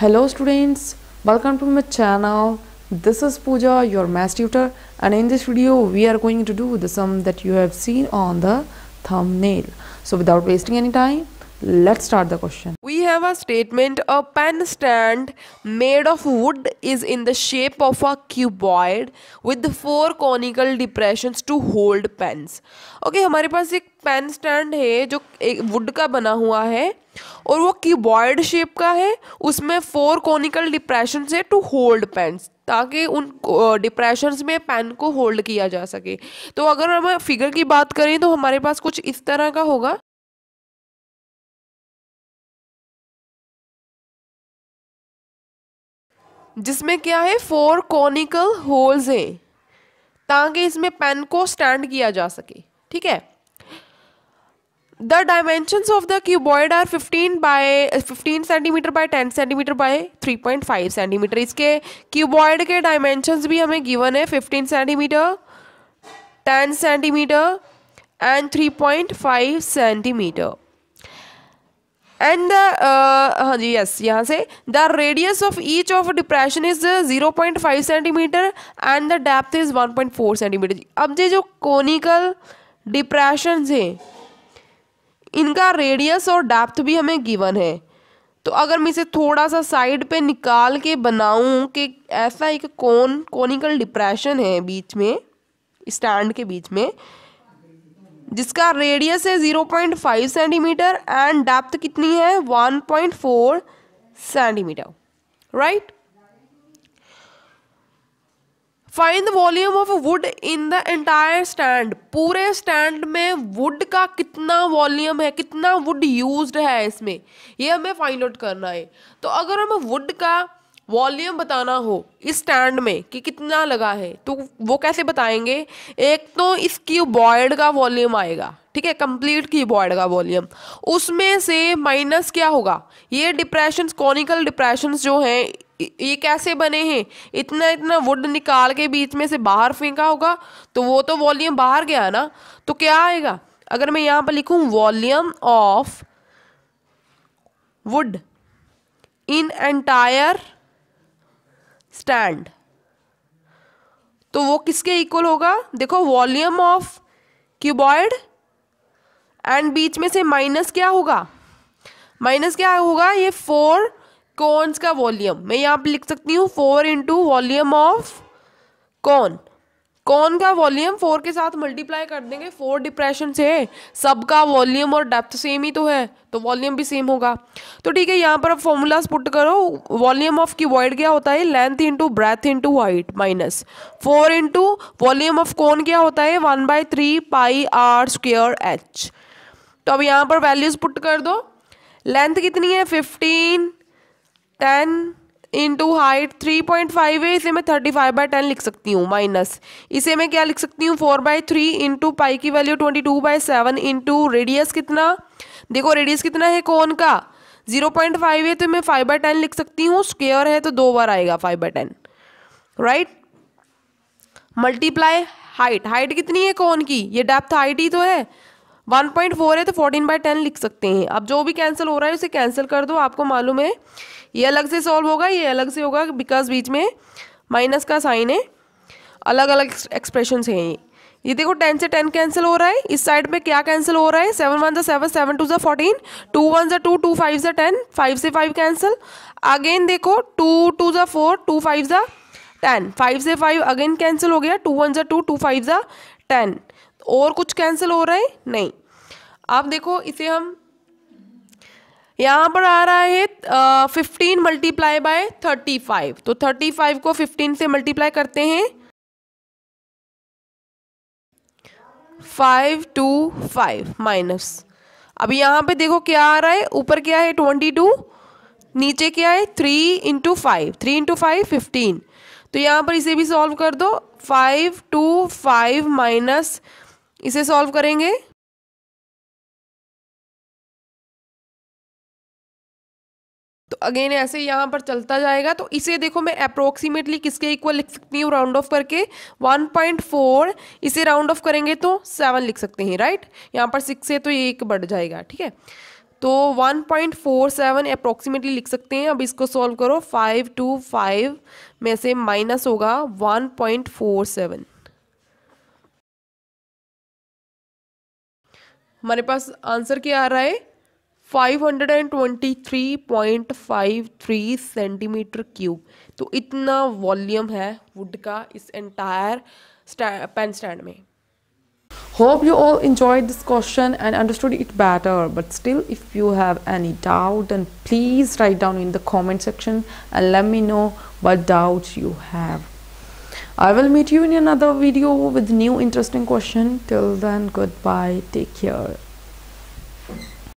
Hello students, welcome to my channel. This is Pooja, your math tutor and in this video we are going to do the sum that you have seen on the thumbnail. So without wasting any time, Let's start the question. We have a statement a pen stand made of wood is in the shape of a cuboid with the four conical depressions to hold pens. Okay, हमारे पास एक pen stand है जो एक wood का बना हुआ है और वो cuboid shape का है उसमें four conical depressions है to hold pens ताकि उन डिप्रेशंस में पेन को होल्ड किया जा सके तो अगर हम फिगर की बात करें तो हमारे पास कुछ इस तरह का होगा जिसमें क्या है फोर कॉनिकल होल्स हैं ताकि इसमें पेन को स्टैंड किया जा सके ठीक है the dimension of the cuboid are 15 by 15 centimetre by 10 centimetre by 3.5 centimetre इसके क्यूबॉइड के डायमेंशन भी हमें गिवन है 15 centimetre 10 centimetre and 3.5 centimetre and uh, हाँ जी यस यहाँ से the radius of each of depression is zero point five centimetre and the depth is one point four centimetre अब ये जो कोनिकल डिप्रेशन है इनका रेडियस और डेप्थ भी हमें गिवन है तो अगर मैं इसे थोड़ा सा साइड पे निकाल के बनाऊं कि ऐसा एक कौन कोनिकल डिप्रेशन है बीच में स्टैंड के बीच में जिसका रेडियस है zero point five centimetre and depth कितनी है one point four centimetre right find the volume of wood in the entire stand पूरे स्टैंड में वुड का कितना वॉल्यूम है कितना वुड यूज्ड है इसमें ये हमें फाइंड आउट करना है तो अगर हम वुड का वॉल्यूम बताना हो इस स्टैंड में कि कितना लगा है तो वो कैसे बताएंगे एक तो इस क्यूबॉयड का वॉल्यूम आएगा ठीक है कंप्लीट कीबोर्ड का वॉल्यूम उसमें से माइनस क्या होगा ये डिप्रेशन कॉनिकल डिप्रेशन जो हैं ये कैसे बने हैं इतना इतना वुड निकाल के बीच में से बाहर फेंका होगा तो वो तो वॉल्यूम बाहर गया ना तो क्या आएगा अगर मैं यहाँ पर लिखूँ volume of wood in entire stand तो वो किसके इक्वल होगा देखो वॉल्यूम ऑफ क्यूबॉइड एंड बीच में से माइनस क्या होगा माइनस क्या होगा ये फोर कॉन्स का वॉल्यूम मैं यहाँ पे लिख सकती हूँ four into volume of con cone का वॉल्यूम फोर के साथ मल्टीप्लाई कर देंगे फोर डिप्रेशन से सबका वॉल्यूम और डेप्थ सेम ही तो है तो वॉल्यूम भी सेम होगा तो ठीक है यहाँ पर आप फॉर्मूलाज पुट करो वॉल्यूम ऑफ की वॉइड क्या होता है length into breadth into height minus four into volume of cone क्या होता है one by three pi r square h तो अब यहाँ पर वैल्यूज पुट कर दो लेंथ कितनी है fifteen ten into height three point five है इसे मैं थर्टी फाइव बाई टेन लिख सकती हूँ माइनस इसे मैं क्या लिख सकती हूँ four by three into pi की value twenty two by seven into radius कितना देखो रेडियस कितना है कौन का जीरो पॉइंट फाइव है तो मैं फाइव बाई टेन लिख सकती हूँ स्क्वेयर है तो दो बार आएगा five by ten right multiply height height कितनी है कौन की ये डेप्थ हाइट ही तो है वन पॉइंट फोर है तो फोर्टीन बाई टेन लिख सकते हैं अब जो भी कैंसिल हो रहा है उसे कैंसिल कर दो आपको मालूम है ये अलग से सॉल्व होगा ये अलग से होगा बिकॉज बीच में माइनस का साइन है अलग अलग एक्सप्रेशन हैं ये ये देखो टेन से टेन कैंसिल हो रहा है इस साइड में क्या कैंसिल हो रहा है सेवन वन जो सेवन सेवन टू ज फोर्टीन टू वन ज़ा टू टू फाइव ज़ा टेन फाइव से फाइव कैंसिल अगेन देखो टू टू ज फोर टू फाइव ज़ा टेन फाइव से फाइव अगेन कैंसिल हो गया टू वन ज़ा टू टू फाइव ज़ा टेन और कुछ कैंसिल हो रहा है नहीं आप देखो इसे हम यहाँ पर आ रहा है fifteen multiply by thirty five तो थर्टी फाइव को फिफ्टीन से मल्टीप्लाई करते हैं फाइव टू फाइव माइनस अब यहाँ पे देखो क्या आ रहा है ऊपर क्या है ट्वेंटी टू नीचे क्या है three into five three into five fifteen तो यहाँ पर इसे भी सॉल्व कर दो फाइव टू फाइव माइनस इसे सॉल्व करेंगे तो अगेन ऐसे यहाँ पर चलता जाएगा तो इसे देखो मैं अप्रोक्सीमेटली किसके इक्वल लिख सकती हूँ राउंड ऑफ करके 1.4 इसे राउंड ऑफ करेंगे तो सेवन लिख सकते हैं राइट यहाँ पर सिक्स है तो ये एक बढ़ जाएगा ठीक है तो 1.47 अप्रोक्सीमेटली लिख सकते हैं अब इसको सॉल्व करो 5 टू 5 में से माइनस होगा 1.47 हमारे पास आंसर क्या आ रहा है 523.53 सेंटीमीटर क्यूब तो इतना वॉल्यूम है वुड का इस एंटायर पेन स्टैंड में hope you all enjoy this question and understood it better but still if you have any doubt and please write down in the comment section and let me know what doubt you have I will meet you in another video with new interesting question. Till then, goodbye. Take care.